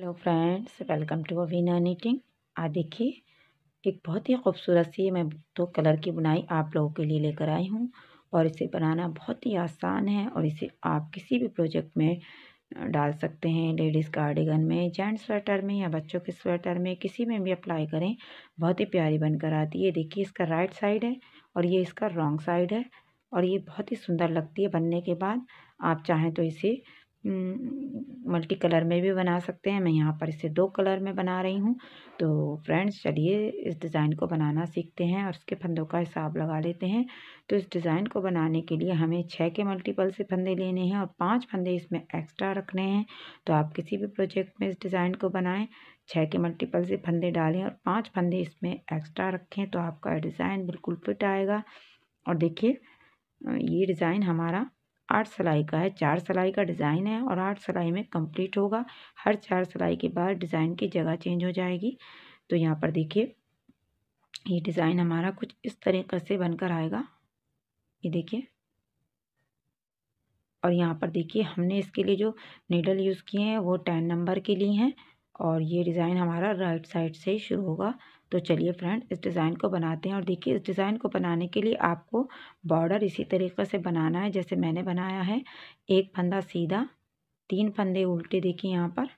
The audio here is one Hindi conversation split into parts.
hello friends welcome to Avina knitting आ देखिए एक बहुत ही खूबसूरत सी मैं दो कलर की बुनाई आप लोगों के लिए लेकर आई हूँ और इसे बनाना बहुत ही आसान है और इसे आप किसी भी प्रोजेक्ट में डाल सकते हैं लेडीज़ कार्डिगन में जेंट्स स्वेटर में या बच्चों के स्वेटर में किसी में भी अप्लाई करें बहुत ही प्यारी बनकर आती है देखिए इसका राइट साइड है और ये इसका रॉन्ग साइड है और ये बहुत ही सुंदर लगती है बनने के बाद आप चाहें तो इसे मल्टी कलर में भी बना सकते हैं मैं यहाँ पर इसे दो कलर में बना रही हूँ तो फ्रेंड्स चलिए इस डिज़ाइन को बनाना सीखते हैं और उसके फंदों का हिसाब लगा लेते हैं तो इस डिज़ाइन को बनाने के लिए हमें छः के मल्टीपल से फंदे लेने हैं और पांच फंदे इसमें एक्स्ट्रा रखने हैं तो आप किसी भी प्रोजेक्ट में इस डिज़ाइन को बनाएँ छः के मल्टीपल से फंदे डालें और पाँच फंदे इसमें एक्स्ट्रा रखें तो आपका डिज़ाइन बिल्कुल फिट आएगा और देखिए ये डिज़ाइन हमारा आठ सिलाई का है चार सिलाई का डिज़ाइन है और आठ सिलाई में कंप्लीट होगा हर चार सिलाई के बाद डिज़ाइन की जगह चेंज हो जाएगी तो यहाँ पर देखिए ये डिज़ाइन हमारा कुछ इस तरीके से बनकर आएगा ये देखिए और यहाँ पर देखिए हमने इसके लिए जो नीडल यूज़ किए हैं वो टेन नंबर के लिए हैं और ये डिज़ाइन हमारा राइट साइड से शुरू होगा तो चलिए फ्रेंड इस डिज़ाइन को बनाते हैं और देखिए इस डिज़ाइन को बनाने के लिए आपको बॉर्डर इसी तरीके से बनाना है जैसे मैंने बनाया है एक फंदा सीधा तीन फंदे उल्टे देखिए यहाँ पर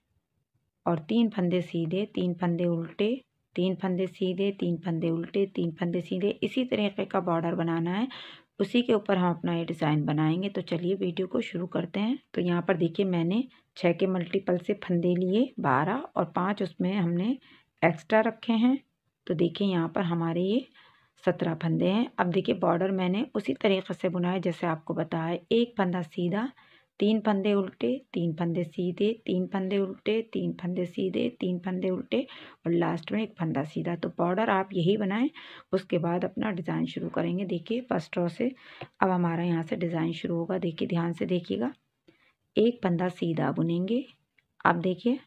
और तीन फंदे सीधे तीन फंदे उल्टे तीन फंदे सीधे तीन फंदे उल्टे तीन फंदे सीधे इसी तरीके का बॉर्डर बनाना है उसी के ऊपर हम अपना ये डिज़ाइन बनाएंगे तो चलिए वीडियो को शुरू करते हैं तो यहाँ पर देखिए मैंने छः के मल्टीपल से फंदे लिए बारह और पाँच उसमें हमने एक्स्ट्रा रखे हैं तो देखिए यहाँ पर हमारे ये सत्रह फंदे हैं अब देखिए बॉर्डर मैंने उसी तरीके से बुना है जैसे आपको बताया एक फंदा सीधा तीन फंदे उल्टे तीन फंदे सीधे तीन फंदे उल्टे तीन फंदे सीधे तीन फंदे उल्टे और लास्ट में एक फंदा सीधा तो बॉर्डर आप यही बनाएं उसके बाद अपना डिज़ाइन शुरू करेंगे देखिए फर्स्ट रो से अब हमारा यहाँ से डिज़ाइन शुरू होगा देखिए ध्यान से देखिएगा एक फंदा सीधा बुनेंगे अब देखिए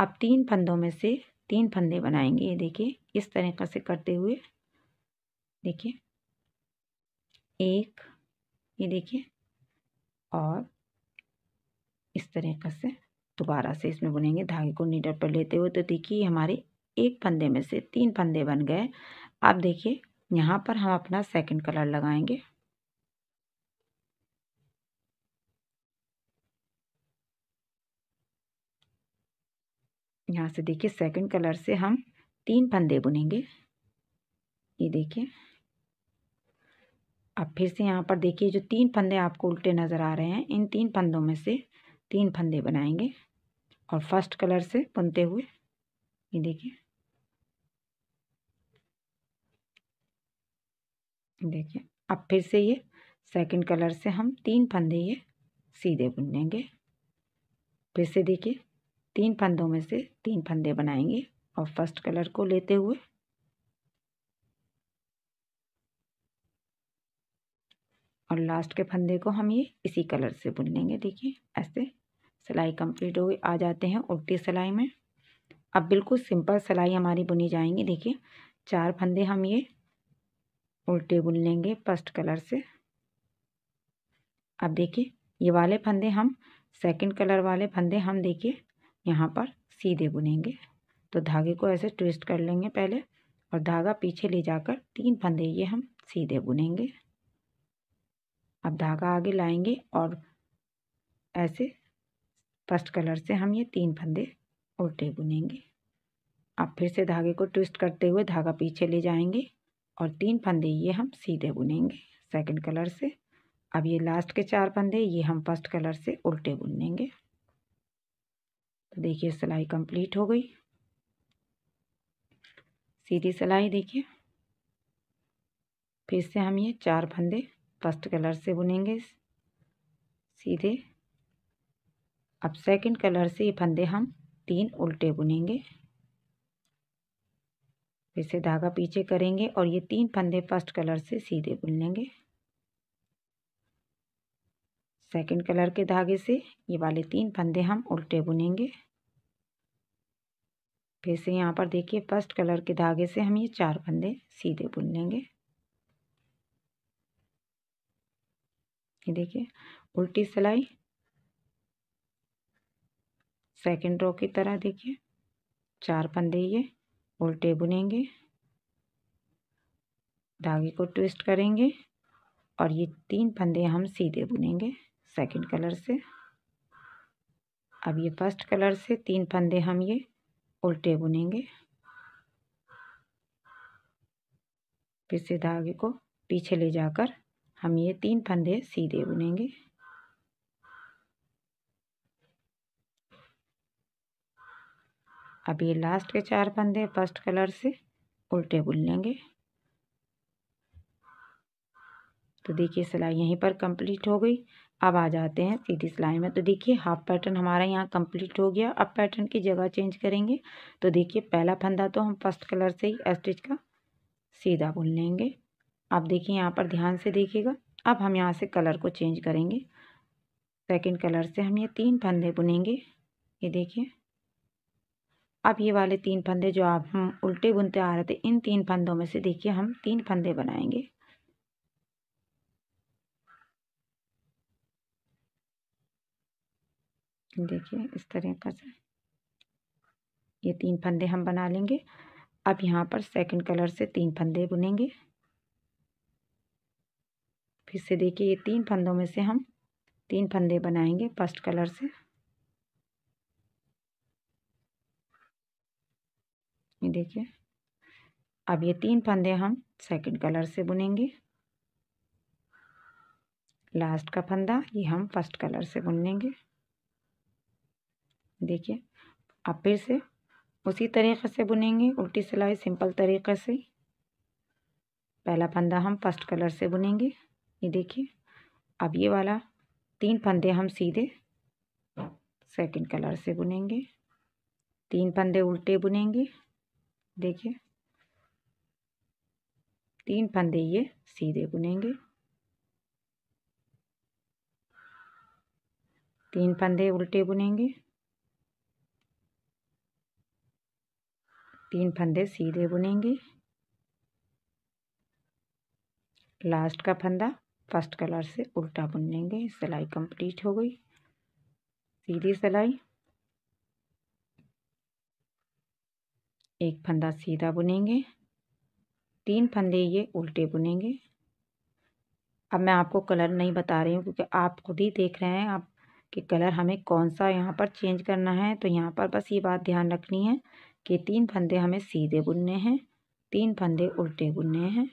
अब तीन फंदों में से तीन फंदे बनाएंगे ये देखिए इस तरीक़े से करते हुए देखिए एक ये देखिए और इस तरीक़े से दोबारा से इसमें बुनेंगे धागे को नीडर पर लेते हुए तो देखिए हमारे एक फंदे में से तीन फंदे बन गए अब देखिए यहाँ पर हम अपना सेकंड कलर लगाएंगे यहाँ से देखिए सेकंड कलर से हम तीन फंदे बुनेंगे ये देखिए अब फिर से यहाँ पर देखिए जो तीन फंदे आपको उल्टे नज़र आ रहे हैं इन तीन फंदों में से तीन फंदे बनाएंगे और फर्स्ट कलर से बुनते हुए ये देखिए देखिए अब फिर से ये सेकंड कलर से हम तीन फंदे ये सीधे बुन लेंगे फिर से देखिए तीन फंदों में से तीन फंदे बनाएंगे और फर्स्ट कलर को लेते हुए और लास्ट के फंदे को हम ये इसी कलर से बुन लेंगे देखिए ऐसे सिलाई कंप्लीट हो गई आ जाते हैं उल्टी सिलाई में अब बिल्कुल सिंपल सिलाई हमारी बुनी जाएंगी देखिए चार फंदे हम ये उल्टे बुन लेंगे फर्स्ट कलर से अब देखिए ये वाले फंदे हम सेकंड कलर वाले फंदे हम देखिए यहाँ पर सीधे बुनेंगे तो धागे को ऐसे ट्विस्ट कर लेंगे पहले और धागा पीछे ले जाकर तीन फंदे ये हम सीधे बुनेंगे अब धागा आगे लाएंगे और ऐसे फर्स्ट कलर से हम ये तीन फंदे उल्टे बुनेंगे अब फिर से धागे को ट्विस्ट करते हुए धागा पीछे ले जाएंगे और तीन फंदे ये हम सीधे बुनेंगे सेकंड कलर से अब ये लास्ट के चार फंदे ये हम फर्स्ट कलर से उल्टे बुनेंगे तो देखिए सिलाई कंप्लीट हो गई सीधी सिलाई देखिए फिर से हम ये चार फंदे फर्स्ट कलर से बुनेंगे सीधे अब सेकंड कलर से ये फंदे हम तीन उल्टे बुनेंगे फिर से धागा पीछे करेंगे और ये तीन फंदे फर्स्ट कलर से सीधे बुन लेंगे सेकंड कलर के धागे से ये वाले तीन फंदे हम उल्टे बुनेंगे फिर से यहाँ पर देखिए फर्स्ट कलर के धागे से हम ये चार फंदे सीधे बुन लेंगे ये देखिए उल्टी सिलाई सेकंड रो की तरह देखिए चार फंदे ये उल्टे बुनेंगे धागे को ट्विस्ट करेंगे और ये तीन फंदे हम सीधे बुनेंगे सेकंड कलर से अब ये फर्स्ट कलर से तीन फंदे हम ये उल्टे बुनेंगे फिर से धागे को पीछे ले जाकर हम ये तीन फंदे सीधे बुनेंगे अब ये लास्ट के चार फंदे फर्स्ट कलर से उल्टे बुन लेंगे तो देखिए सिलाई यहीं पर कंप्लीट हो गई अब आ जाते हैं सीधी सिलाई में तो देखिए हाफ पैटर्न हमारा यहाँ कंप्लीट हो गया अब पैटर्न की जगह चेंज करेंगे तो देखिए पहला फंदा तो हम फर्स्ट कलर से ही स्टिच का सीधा बुन लेंगे अब देखिए यहाँ पर ध्यान से देखिएगा अब हम यहाँ से कलर को चेंज करेंगे सेकंड कलर से हम ये तीन फंदे बुनेंगे ये देखिए अब ये वाले तीन फंदे जो आप हम उल्टे बुनते आ रहे थे इन तीन फंदों में से देखिए हम तीन फंदे बनाएंगे देखिए इस तरह का सा ये तीन फंदे हम बना लेंगे अब यहाँ पर सेकंड कलर से तीन फंदे बुनेंगे फिर से देखिए ये तीन फंदों में से हम तीन फंदे बनाएंगे फर्स्ट कलर से ये देखिए अब ये तीन फंदे हम सेकंड कलर से बुनेंगे लास्ट का फंदा ये हम फर्स्ट कलर से बुन लेंगे देखिए आप फिर से उसी तरीके से बुनेंगे उल्टी सिलाई सिंपल तरीके से पहला फंदा हम फर्स्ट कलर से बुनेंगे ये देखिए अब ये वाला तीन फंदे हम सीधे सेकंड कलर से बुनेंगे तीन फंदे उल्टे बुनेंगे देखिए तीन फंदे ये सीधे बुनेंगे तीन फंदे उल्टे बुनेंगे तीन फंदे सीधे बुनेंगे लास्ट का फंदा फर्स्ट कलर से उल्टा बुन लेंगे सिलाई कंप्लीट हो गई सीधी सिलाई एक फंदा सीधा बुनेंगे तीन फंदे ये उल्टे बुनेंगे अब मैं आपको कलर नहीं बता रही हूँ क्योंकि आप खुद ही देख रहे हैं आप कि कलर हमें कौन सा यहाँ पर चेंज करना है तो यहाँ पर बस ये बात ध्यान रखनी है कि तीन फंदे हमें सीधे बुनने हैं तीन फंदे उल्टे बुनने हैं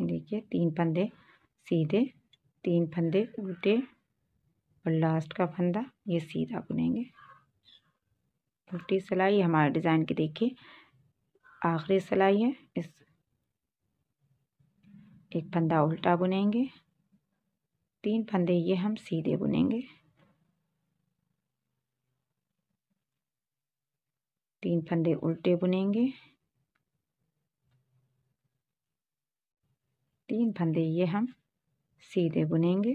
देखिए तीन फंदे सीधे तीन फंदे उल्टे और लास्ट का फंदा ये सीधा बुनेंगे उल्टी सिलाई हमारे डिज़ाइन की देखिए आखिरी सिलाई है इस एक फंदा उल्टा बुनेंगे तीन फंदे ये हम सीधे बुनेंगे तीन फंदे उल्टे बुनेंगे तीन फंदे ये हम सीधे बुनेंगे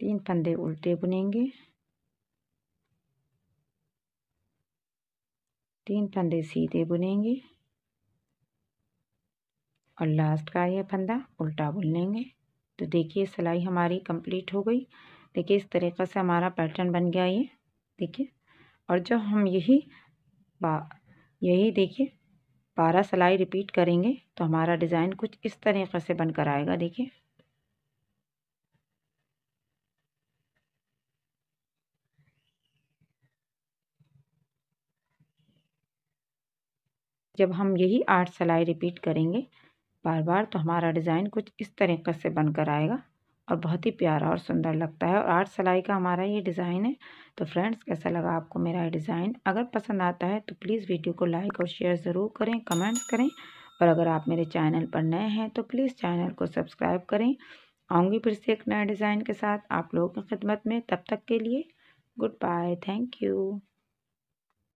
तीन फंदे उल्टे बुनेंगे तीन फंदे सीधे बुनेंगे और लास्ट का ये फंदा उल्टा बुन लेंगे तो देखिए सिलाई हमारी कंप्लीट हो गई देखिए इस तरीक़े से हमारा पैटर्न बन गया ये देखिए और जब हम यही बा यही देखिए बारह सिलाई रिपीट करेंगे तो हमारा डिज़ाइन कुछ इस तरीक़े से बनकर आएगा देखिए जब हम यही आठ सिलाई रिपीट करेंगे बार बार तो हमारा डिज़ाइन कुछ इस तरीके से बनकर आएगा और बहुत ही प्यारा और सुंदर लगता है और आठ सिलाई का हमारा ये डिज़ाइन है तो फ्रेंड्स कैसा लगा आपको मेरा ये डिज़ाइन अगर पसंद आता है तो प्लीज़ वीडियो को लाइक और शेयर ज़रूर करें कमेंट्स करें और अगर आप मेरे चैनल पर नए हैं तो प्लीज़ चैनल को सब्सक्राइब करें आऊँगी फिर से एक नए डिज़ाइन के साथ आप लोगों की खिदमत में तब तक के लिए गुड बाय थैंक यू